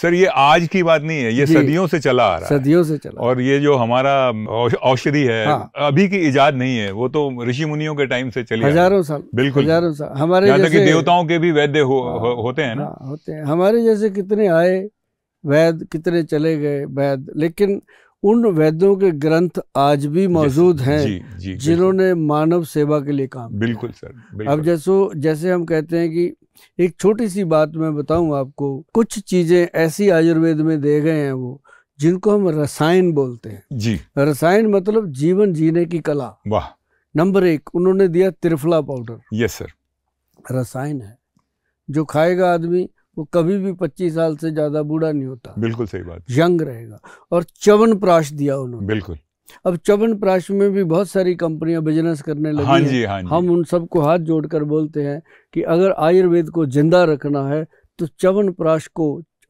Sir ये आज की बात नहीं है ये सदियों से चला आ रहा है सदियों से चला और ये जो हमारा औषधि है हाँ। अभी की इजाद नहीं है वो तो ऋषि मुनियों के टाइम से चली हजारों साल बिल्कुल हजारों साल हमारे जैसे कि देवताओं के भी वैद्य हो, हाँ, हो, होते हैं ना हाँ, होते हैं हमारे जैसे कितने आए वैद्य कितने चले गए वैद्य लेकिन उन वेदों के ग्रंथ आज भी मौजूद हैं जिन्होंने मानव सेवा के लिए काम बिल्कुल सर बिल्कुल। अब जैसो जैसे हम कहते हैं कि एक छोटी सी बात मैं बताऊं आपको कुछ चीजें ऐसी आयुर्वेद में दे गए हैं वो जिनको हम रसायन बोलते हैं जी रसायन मतलब जीवन जीने की कला वाह नंबर एक उन्होंने दिया त्रिफला पाउडर यस सर रसायन है जो खाएगा आदमी वो कभी भी पच्चीस साल से ज़्यादा बूढ़ा नहीं होता बिल्कुल सही बात यंग रहेगा और चवन प्राश दिया उन्होंने बिल्कुल अब चवन प्राश में भी बहुत सारी कंपनियां बिजनेस करने लगी हाँ जी, हाँ जी। हम उन सबको हाथ जोड़कर बोलते हैं कि अगर आयुर्वेद को जिंदा रखना है तो चवन प्राश को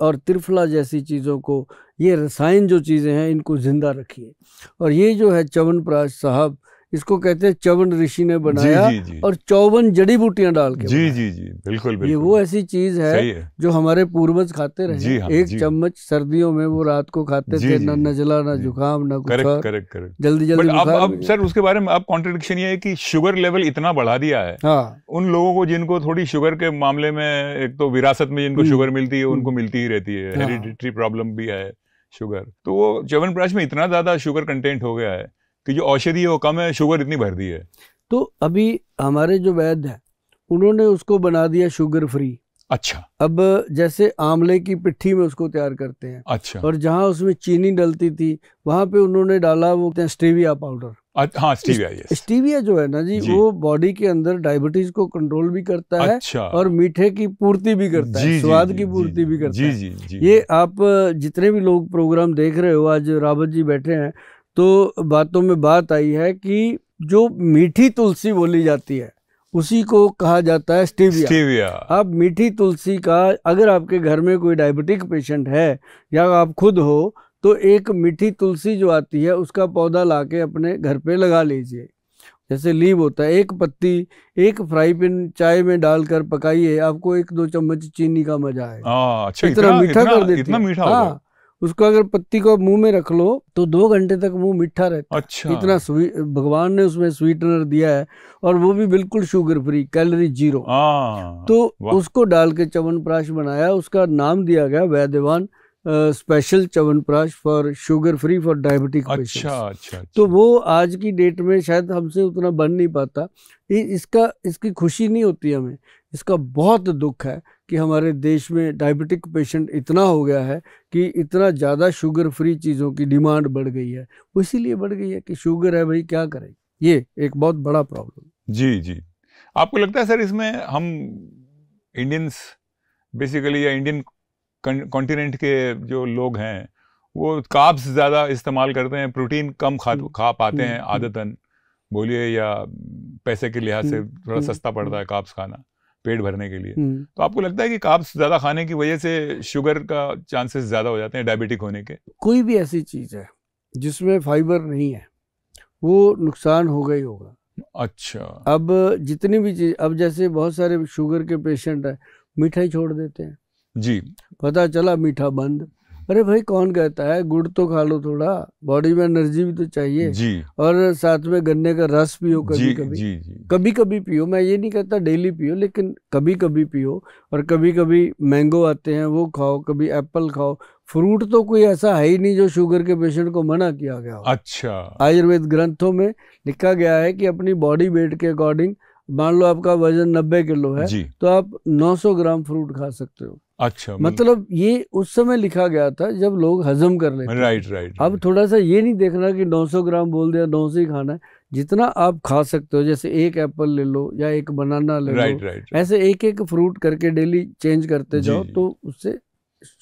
और त्रिफला जैसी चीज़ों को ये रसायन जो चीज़ें हैं इनको ज़िंदा रखिए और ये जो है चवन प्राश साहब इसको कहते हैं चौवन ऋषि ने बनाया जी, जी, जी. और चौवन जड़ी बूटियां डाल के जी जी जी बिल्कुल, बिल्कुल ये वो ऐसी चीज है, है जो हमारे पूर्वज खाते रहे जी, हाँ, एक चम्मच सर्दियों में वो रात को खाते थे ना नजला ना जुकाम ना करेक्ट करेक्ट करेक्ट जल्दी जल्दी अब अब सर उसके बारे में अब कॉन्ट्रडिक्शन ये है कि शुगर लेवल इतना बढ़ा दिया है हाँ। उन लोगों को जिनको थोड़ी शुगर के मामले में एक तो विरासत में जिनको शुगर हम्म। मिलती है उनको हम्म। मिलती ही रहती है हेरिडिटरी हाँ। प्रॉब्लम भी है शुगर तो वो च्यवनप्राश में इतना ज्यादा शुगर कंटेंट हो गया है कि जो औषधि है वो कम है शुगर इतनी भर दी है तो अभी हमारे जो वैद्य हैं उन्होंने उसको बना दिया शुगर फ्री अच्छा अब जैसे आंवले की पिट्ठी में उसको तैयार करते हैं अच्छा और जहाँ उसमें चीनी डलती थी वहाँ पे उन्होंने डाला वो स्टीविया पाउडर हाँ स्टीविया यस स्टीविया जो है ना जी, जी। वो बॉडी के अंदर डायबिटीज को कंट्रोल भी करता है अच्छा। और मीठे की पूर्ति भी करता है स्वाद की पूर्ति भी करता है ये आप जितने भी लोग प्रोग्राम देख रहे हो आज रावत जी बैठे हैं तो बातों में बात आई है कि जो मीठी तुलसी बोली जाती है उसी को कहा जाता है स्टीविया स्टीविया अब मीठी तुलसी का अगर आपके घर में कोई डायबिटिक पेशेंट है या आप खुद हो तो एक मीठी तुलसी जो आती है उसका पौधा ला के अपने घर पे लगा लीजिए जैसे लीव होता है एक पत्ती एक फ्राई पैन चाय में डालकर पकाइए आपको एक दो चम्मच चीनी का मजा आएगा हाँ, अच्छा, इतना, इतना, मीठा कर देती है मीठा हाँ उसको अगर पत्ती को मुंह में रख लो तो दो घंटे तक मुंह मीठा रहता है अच्छा इतना स्वी भगवान ने उसमें स्वीटनर दिया है और वो भी बिल्कुल शुगर फ्री कैलोरी जीरो आ, तो उसको डाल के चवनप्राश बनाया उसका नाम दिया गया वैद्यवान special chyawanprash for sugar free for diabetic अच्छा, अच्छा तो वो आज की डेट में शायद हमसे उतना बन नहीं पाता इसका इसकी खुशी नहीं होती हमें इसका बहुत दुख है कि हमारे देश में डायबिटिक पेशेंट इतना हो गया है कि इतना ज़्यादा शुगर फ्री चीज़ों की डिमांड बढ़ गई है वो इसीलिए बढ़ गई है कि शुगर है भाई क्या करें ये एक बहुत बड़ा प्रॉब्लम जी जी आपको लगता है सर इसमें हम इंडियंस बेसिकली या इंडियन कॉन्टिनेंट के जो लोग हैं वो काब्स ज़्यादा इस्तेमाल करते हैं प्रोटीन कम खा हम्म, खा पाते हम्म, हैं हम्म। आदतन बोलिए या पैसे के लिहाज से थोड़ा सस्ता पड़ता है काब्स खाना पेट भरने के लिए हम्म। तो आपको लगता है कि काब्स ज़्यादा खाने की वजह से शुगर का चांसेस ज़्यादा हो जाते हैं डायबिटिक होने के कोई भी ऐसी चीज़ है जिसमें फाइबर नहीं है वो नुकसान होगा ही होगा अच्छा अब जितनी भी चीज़ अब जैसे बहुत सारे शुगर के पेशेंट हैं मिठाई छोड़ देते हैं जी पता चला मीठा बंद अरे भाई कौन कहता है गुड़ तो खा लो थोड़ा बॉडी में एनर्जी भी तो चाहिए जी और साथ में गन्ने का रस पियो कभी जी, कभी जी, जी। कभी कभी पियो मैं ये नहीं कहता डेली पियो लेकिन कभी कभी पियो और कभी कभी मैंगो आते हैं वो खाओ कभी एप्पल खाओ फ्रूट तो कोई ऐसा है ही नहीं जो शुगर के पेशेंट को मना किया गया अच्छा आयुर्वेद ग्रंथों में लिखा गया है कि अपनी बॉडी वेट के अकॉर्डिंग मान लो आपका वजन नब्बे किलो है तो आप 900 ग्राम फ्रूट खा सकते हो अच्छा हम्म। मतलब ये उस समय लिखा गया था जब लोग हजम कर लेते राइट राइट अब थोड़ा सा ये नहीं देखना कि 900 ग्राम बोल दिया 900 ही खाना है जितना आप खा सकते हो जैसे एक एप्पल ले लो या एक बनाना ले राइट, लो राइट, राइट, ऐसे एक एक फ्रूट करके डेली चेंज करते जाओ तो उससे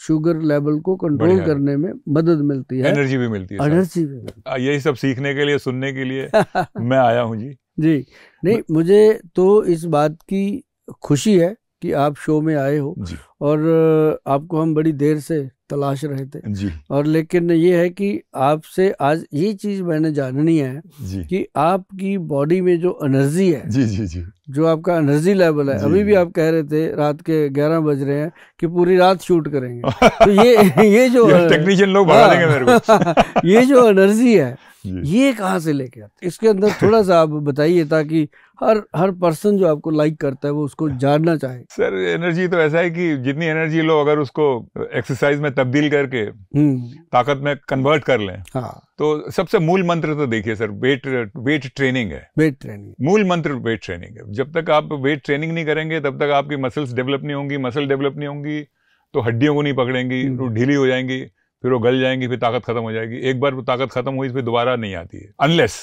शुगर लेवल को कंट्रोल करने में मदद मिलती है एनर्जी भी मिलती है एनर्जी भी यही सब सीखने के लिए सुनने के लिए मैं आया हूँ जी जी नहीं मुझे तो इस बात की खुशी है कि आप शो में आए हो और आपको हम बड़ी देर से तलाश रहे थे जी। और लेकिन ये है कि आपसे आज ये चीज़ मैंने जाननी है कि आपकी बॉडी में जो एनर्जी है जी जी जी जो आपका एनर्जी लेवल है अभी भी आप कह रहे थे रात के ग्यारह बज रहे हैं कि पूरी रात शूट करेंगे तो ये ये जो टेक्नीशियन लोग भगा हाँ। देंगे मेरे को ये जो एनर्जी है ये कहाँ से लेके आते इसके अंदर थोड़ा सा आप बताइए ताकि हर हर पर्सन जो आपको लाइक करता है वो उसको जानना चाहे सर एनर्जी तो ऐसा है कि जितनी एनर्जी लो अगर उसको एक्सरसाइज में तब्दील करके हम्म। ताकत में कन्वर्ट कर लें हाँ। तो सबसे मूल मंत्र तो देखिए सर वेट वेट ट्रेनिंग है वेट ट्रेनिंग मूल मंत्र वेट ट्रेनिंग है जब तक आप वेट ट्रेनिंग नहीं करेंगे तब तक आपकी मसल्स डेवलप नहीं होंगी मसल डेवलप नहीं होंगी तो हड्डियों को नहीं पकड़ेंगी हम्म। तो ढीली हो जाएंगी फिर वो गल जाएंगी फिर ताकत खत्म हो जाएगी एक बार वो ताकत खत्म हुई फिर दोबारा नहीं आती है अनलेस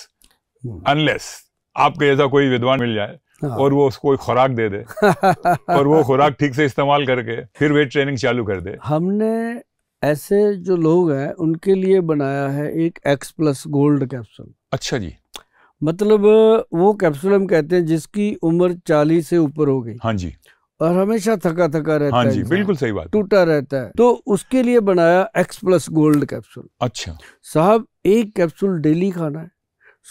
अनलेस हम्म। आपके जैसा कोई विद्वान मिल जाए हाँ। और वो उसको खुराक दे दे और वो खुराक ठीक से इस्तेमाल करके फिर वेट ट्रेनिंग चालू कर दे हमने ऐसे जो लोग हैं उनके लिए बनाया है एक एक्स प्लस गोल्ड कैप्सूल अच्छा जी मतलब वो कैप्सुलम कहते हैं जिसकी उम्र चालीस से ऊपर हो गई हाँ जी और हमेशा थका थका रहता हाँ जी, है बिल्कुल सही बात टूटा रहता है तो उसके लिए बनाया एक्स प्लस गोल्ड कैप्सूल अच्छा साहब एक कैप्सूल डेली खाना है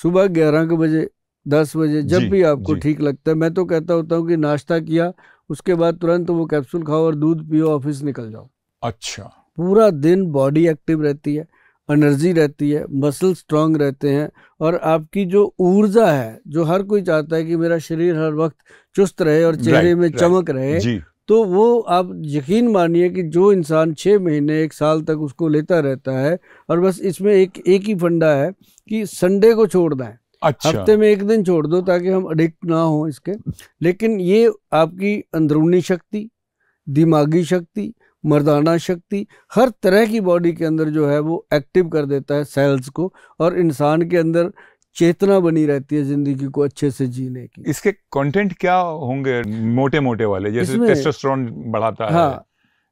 सुबह ग्यारह के बजे दस बजे जब भी आपको ठीक लगता है मैं तो कहता होता हूँ कि नाश्ता किया उसके बाद तुरंत वो कैप्सूल खाओ और दूध पियो ऑफिस निकल जाओ अच्छा पूरा दिन बॉडी एक्टिव रहती है एनर्जी रहती है मसल स्ट्रांग रहते हैं और आपकी जो ऊर्जा है जो हर कोई चाहता है कि मेरा शरीर हर वक्त चुस्त रहे और चेहरे में चमक रहे तो वो आप यकीन मानिए कि जो इंसान छः महीने एक साल तक उसको लेता रहता है और बस इसमें एक एक ही फंडा है कि संडे को छोड़ दें अच्छा। हफ्ते में एक दिन छोड़ दो ताकि हम अडिक्ट ना हो इसके लेकिन ये आपकी अंदरूनी शक्ति दिमागी शक्ति मर्दाना शक्ति हर तरह की बॉडी के अंदर जो है वो एक्टिव कर देता है सेल्स को और इंसान के अंदर चेतना बनी रहती है जिंदगी को अच्छे से जीने की इसके कंटेंट क्या होंगे मोटे मोटे वाले जैसे टेस्टोस्टेरोन बढ़ाता हाँ,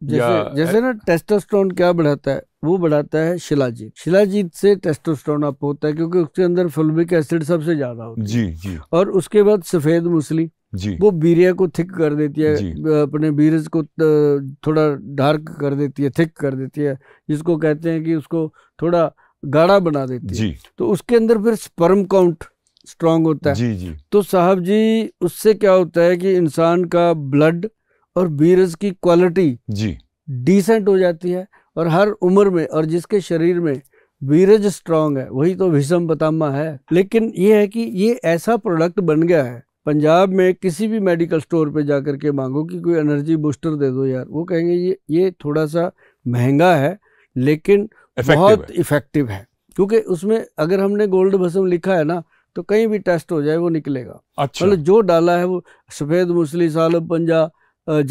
जैसे जैसे ना टेस्टोस्टेरोन क्या बढ़ाता है वो बढ़ाता है शिलाजीत शिलाजीत से टेस्टोस्टेरोन अप होता है क्योंकि उसके अंदर फुलबिक एसिड सबसे ज्यादा होता है जी जी और उसके बाद सफेद मुसली जी वो बीरिया को थिक कर देती है अपने बीरज को थोड़ा डार्क कर देती है थिक कर देती है जिसको कहते हैं कि उसको थोड़ा गाढ़ा बना देती जी. है तो उसके अंदर फिर स्पर्म काउंट स्ट्रांग होता है जी जी तो साहब जी उससे क्या होता है कि इंसान का ब्लड और बीरज की क्वालिटी जी डिसेंट हो जाती है और हर उम्र में और जिसके शरीर में बीरज स्ट्रांग है वही तो विषम बतामा है लेकिन ये है कि ये ऐसा प्रोडक्ट बन गया है पंजाब में किसी भी मेडिकल स्टोर पे जा कर के मांगो कि कोई एनर्जी बूस्टर दे दो यार वो कहेंगे ये ये थोड़ा सा महंगा है लेकिन बहुत इफ़ेक्टिव है क्योंकि उसमें अगर हमने गोल्ड भसम लिखा है ना तो कहीं भी टेस्ट हो जाए वो निकलेगा अच्छा मतलब जो डाला है वो सफ़ेद मुसली सालब पंजा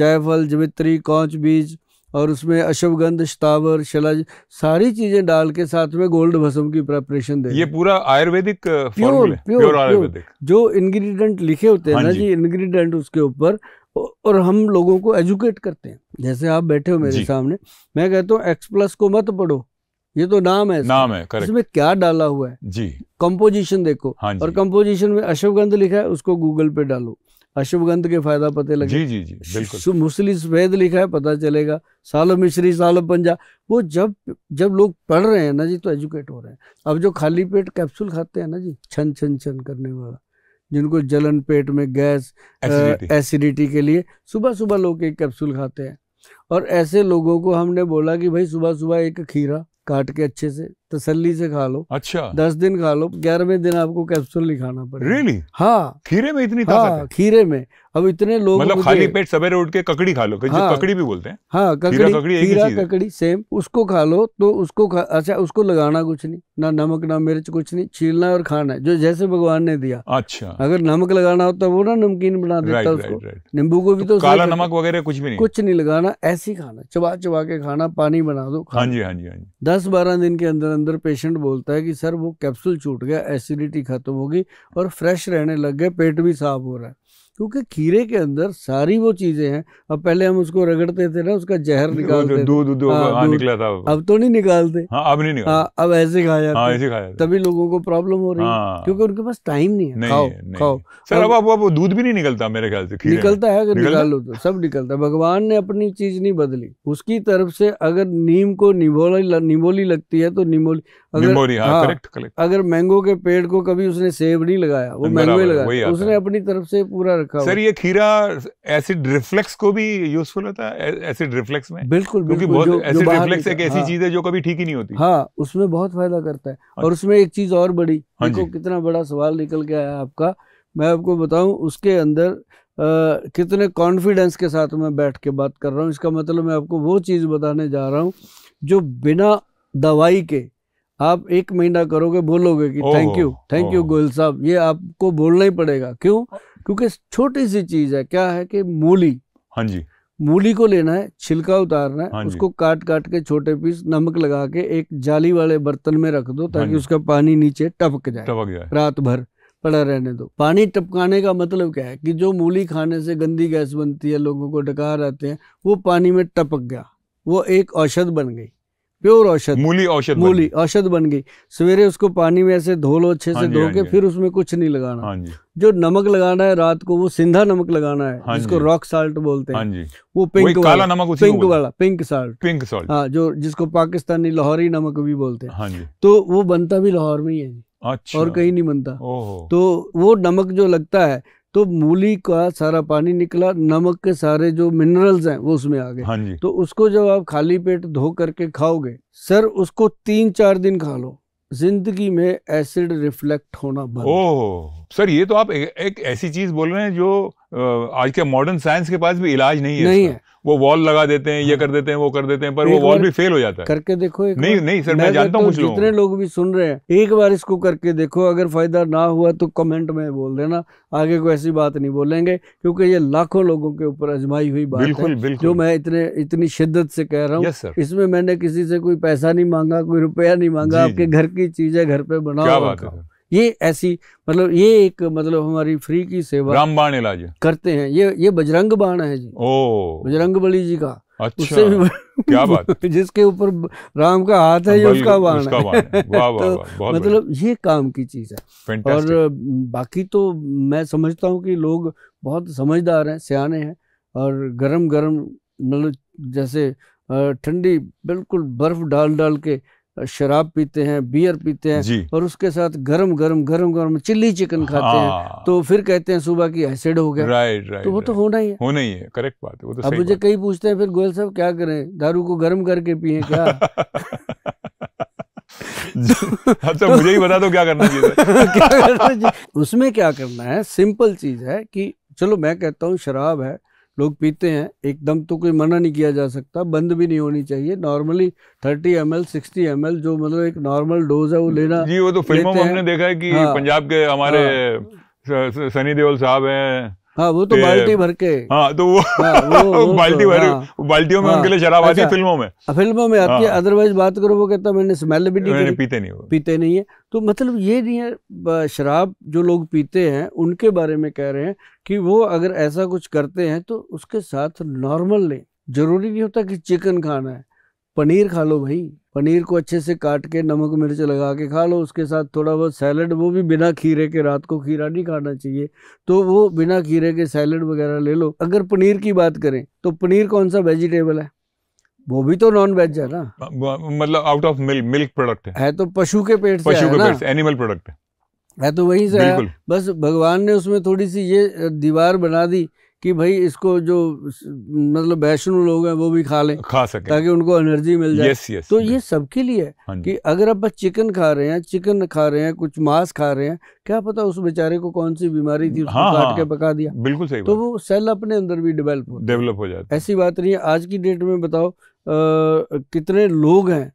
जायफल जवित्री कौच बीज और उसमें अश्वगंध शतावर शलज सारी चीज़ें डाल के साथ में गोल्ड भस्म की प्रेपरेशन दे ये पूरा Ayurvedic pure uh, pure Ayurvedic जो इंग्रेडिएंट लिखे होते हैं हाँ ना जी, जी इंग्रेडिएंट उसके ऊपर और हम लोगों को एजुकेट करते हैं जैसे आप बैठे हो मेरे सामने मैं कहता हूँ एक्स प्लस को मत पढ़ो ये तो नाम है नाम है करेक्ट इसमें क्या डाला हुआ है जी कंपोजिशन देखो हाँ जी। और कंपोजिशन में अश्वगंध लिखा है उसको गूगल पे डालो अशुभगंध के फायदा पते लगे जी जी जी बिल्कुल मुस्लिम सफेद लिखा है पता चलेगा सालो मिश्री सालो पंजा वो जब जब लोग पढ़ रहे हैं ना जी तो एजुकेट हो रहे हैं अब जो खाली पेट कैप्सूल खाते हैं ना जी छन छन छन करने वाला जिनको जलन पेट में गैस एसिडिटी के लिए सुबह सुबह लोग एक कैप्सूल खाते हैं और ऐसे लोगों को हमने बोला कि भाई सुबह सुबह एक खीरा काट के अच्छे से तसल्ली तो से खा लो अच्छा दस दिन खा लो ग्यारहवे दिन आपको कैप्सूल नहीं खाना पड़ेगा really? हाँ खीरे में इतनी हाँ, है खीरे में अब इतने लोग मतलब खाली पेट सवेरे उठ के ककड़ी खा लो हाँ, ककड़ी भी बोलते हैं हाँ ककड़ी ककड़ी खीरा ककड़ी सेम उसको खा लो तो उसको खा, अच्छा उसको लगाना कुछ नहीं ना नमक ना मिर्च कुछ नहीं छीलना और खाना है जो जैसे भगवान ने दिया अच्छा अगर नमक लगाना होता वो ना नमकीन बना देता उसको नींबू को भी तो, तो काला नमक वगैरह कुछ भी नहीं कुछ नहीं लगाना ऐसी खाना चबा चबा के खाना पानी बना दो हाँ जी हाँ जी हाँ जी दस बारह दिन के अंदर अंदर पेशेंट बोलता है कि सर वो कैप्सूल छूट गया एसिडिटी ख़त्म होगी और फ्रेश रहने लग गए पेट भी साफ हो रहा है क्योंकि खीरे के अंदर सारी वो चीज़ें हैं अब पहले हम उसको रगड़ते थे ना उसका जहर निकालते दूध हाँ, हाँ, दूध निकला था अब तो नहीं निकालते हाँ, अब नहीं निकाल हाँ, अब ऐसे खाया हाँ, ऐसे खाया तभी लोगों को प्रॉब्लम हो रही है हाँ। क्योंकि उनके पास टाइम नहीं है नहीं, खाओ नहीं। खाओ सर अब अब दूध भी नहीं निकलता मेरे ख्याल से निकलता है अगर निकालो तो सब निकलता है भगवान ने अपनी चीज़ नहीं बदली उसकी तरफ से अगर नीम को निमोली निमोली लगती है तो निमोली अगर हाँ, करेक्ट, हाँ, करेक्ट। अगर मैंगो के पेड़ को कभी उसने सेब नहीं लगाया वो मैंगो लगाया तो उसने अपनी तरफ से पूरा रखा सर ये खीरा एसिड रिफ्लेक्स को भी यूजफुल होता है एसिड रिफ्लेक्स में बिल्कुल क्योंकि बहुत एसिड रिफ्लेक्स एक ऐसी हाँ। चीज है जो कभी ठीक ही नहीं होती हाँ उसमें बहुत फायदा करता है हाँ और उसमें एक चीज और बड़ी हाँ देखो कितना बड़ा सवाल निकल गया है आपका मैं आपको बताऊं उसके अंदर आ, कितने कॉन्फिडेंस के साथ मैं बैठ के बात कर रहा हूं इसका मतलब मैं आपको वो चीज़ बताने जा रहा हूं जो बिना दवाई के आप एक महीना करोगे बोलोगे कि thank you thank you Goyal साहब ये आपको बोलना ही पड़ेगा क्यों क्योंकि छोटी सी चीज है क्या है कि मूली हाँ जी मूली को लेना है छिलका उतारना है हाँ उसको काट काट के छोटे पीस नमक लगा के एक जाली वाले बर्तन में रख दो ताकि हाँ उसका पानी नीचे टपक जाए टपक जाए रात भर पड़ा रहने दो पानी टपकाने का मतलब क्या है कि जो मूली खाने से गंदी गैस बनती है लोगों को डकार आते हैं वो पानी में टपक गया वो एक औषध बन गई प्योर औषध मूली औषध मूली औषध बन गई सवेरे उसको पानी में ऐसे धो लो अच्छे से हाँ धो के हाँ फिर उसमें कुछ नहीं लगाना हाँ जी। जो नमक लगाना है रात को वो सिंधा नमक लगाना है हाँ जिसको रॉक साल्ट बोलते हैं वो पिंक वाला नमक पिंक वाला पिंक साल्ट पिंक साल्ट हाँ जो जिसको पाकिस्तानी लाहौरी नमक भी बोलते हैं तो वो बनता भी लाहौर में ही है अच्छा। और कहीं नहीं बनता तो वो नमक जो लगता है तो मूली का सारा पानी निकला नमक के सारे जो मिनरल्स हैं वो उसमें आ गए हाँ जी तो उसको जब आप खाली पेट धो करके खाओगे सर उसको तीन चार दिन खा लो जिंदगी में एसिड रिफ्लेक्ट होना बंद सर ये तो आप एक, एक ऐसी चीज बोल रहे हैं जो आज के मॉडर्न साइंस के पास भी इलाज नहीं है नहीं है वो वॉल लगा देते हैं ये हाँ। कर देते हैं वो कर देते हैं पर वो वॉल भी फेल हो जाता है करके देखो एक नहीं नहीं सर मैं, जानता हूँ जितने लोग भी सुन रहे हैं एक बार इसको करके देखो अगर फायदा ना हुआ तो कमेंट में बोल देना आगे को ऐसी बात नहीं बोलेंगे क्योंकि ये लाखों लोगों के ऊपर अजमाई हुई बात बिल्कुल, है बिल्कुल। जो मैं इतने इतनी शिद्दत से कह रहा हूँ इसमें मैंने किसी से कोई पैसा नहीं मांगा कोई रुपया नहीं मांगा आपके घर की चीजें घर पे बनाओ ये ऐसी मतलब ये एक मतलब हमारी फ्री की सेवा रामबाण इलाज करते हैं ये ये बजरंग बाण है जी ओ बजरंग बली जी का अच्छा उससे भी क्या बात जिसके ऊपर राम का हाथ है ये उसका बाण है, तो मतलब ये काम की चीज़ है और बाकी तो मैं समझता हूँ कि लोग बहुत समझदार हैं सियाने हैं और गरम गरम मतलब जैसे ठंडी बिल्कुल बर्फ डाल डाल के शराब पीते हैं बियर पीते हैं और उसके साथ गरम गरम गरम गरम चिल्ली चिकन खाते हैं हाँ। तो फिर कहते हैं सुबह की एसिड हो गया राइट राइट तो वो तो होना ही है होना ही है करेक्ट बात है वो तो अब मुझे कई पूछते हैं फिर गोयल साहब क्या करें दारू को गर्म करके पिए क्या अच्छा मुझे ही बता दो क्या करना चाहिए उसमें क्या करना है सिंपल चीज है कि चलो मैं कहता हूँ शराब है लोग पीते हैं एकदम तो कोई मना नहीं किया जा सकता बंद भी नहीं होनी चाहिए normally thirty M L sixty M L जो मतलब एक नॉर्मल डोज है वो लेना जी वो तो फिल्मों में हमने देखा है कि हाँ, पंजाब के हमारे हाँ, सनी देओल साहब हैं हाँ वो तो बाल्टी भर के हाँ तो वो, हाँ, वो, वो तो, बाल्टी भर हाँ, बाल्टियों में हाँ, उनके लिए शराब आती है अच्छा। फिल्मों में हाँ, फिल्मों में आती है अदरवाइज बात करो वो कहता मैंने स्मेल भी नहीं मैंने पीते नहीं पीते नहीं है तो मतलब ये नहीं है शराब जो लोग पीते हैं उनके बारे में कह रहे हैं कि वो अगर ऐसा कुछ करते हैं तो उसके साथ नॉर्मल लें जरूरी नहीं होता कि चिकन खाना है पनीर खा लो भाई पनीर को अच्छे से काट के नमक मिर्च लगा के खा लो उसके साथ थोड़ा बहुत सैलड वो भी बिना खीरे के रात को खीरा नहीं खाना चाहिए तो वो बिना खीरे के सैलड वगैरह ले लो अगर पनीर की बात करें तो पनीर कौन सा वेजिटेबल है वो भी तो नॉन वेज है ना मतलब out of milk milk product है, है तो पशु के पेट पशु से के पेट से एनिमल प्रोडक्ट है तो वही से है बस भगवान ने उसमें थोड़ी सी ये दीवार बना दी कि भाई इसको जो मतलब वैष्णो लोग हैं वो भी खा लें खा सके ताकि उनको एनर्जी मिल जाए येस, येस, तो ये सबके लिए है हाँ कि अगर आप चिकन खा रहे हैं चिकन खा रहे हैं कुछ मांस खा रहे हैं क्या पता उस बेचारे को कौन सी बीमारी थी उसको हाँ, काट हाँ, के पका दिया बिल्कुल सही तो वो सेल अपने अंदर भी डेवलप हो डेवलप हो जाए ऐसी बात नहीं है आज की डेट में बताओ कितने लोग हैं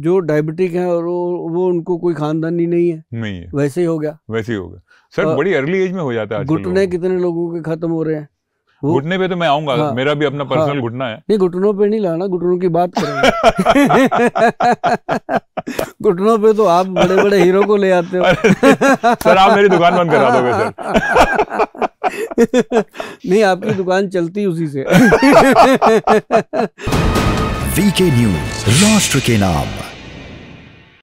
जो डायबिटिक है और वो, वो उनको कोई खानदानी नहीं है नहीं है वैसे ही हो गया वैसे ही हो गया सर बड़ी अर्ली एज में हो जाता है घुटने कितने लोगों के खत्म हो रहे हैं घुटने पे तो मैं आऊंगा हाँ, मेरा भी अपना पर्सनल हाँ, घुटना है नहीं घुटनों पे नहीं लाना घुटनों की बात करेंगे घुटनों पे तो आप बड़े बड़े हीरो को ले आते हो सर आप मेरी दुकान बंद करा दोगे सर नहीं आपकी दुकान चलती उसी से वीके न्यूज राष्ट्र के नाम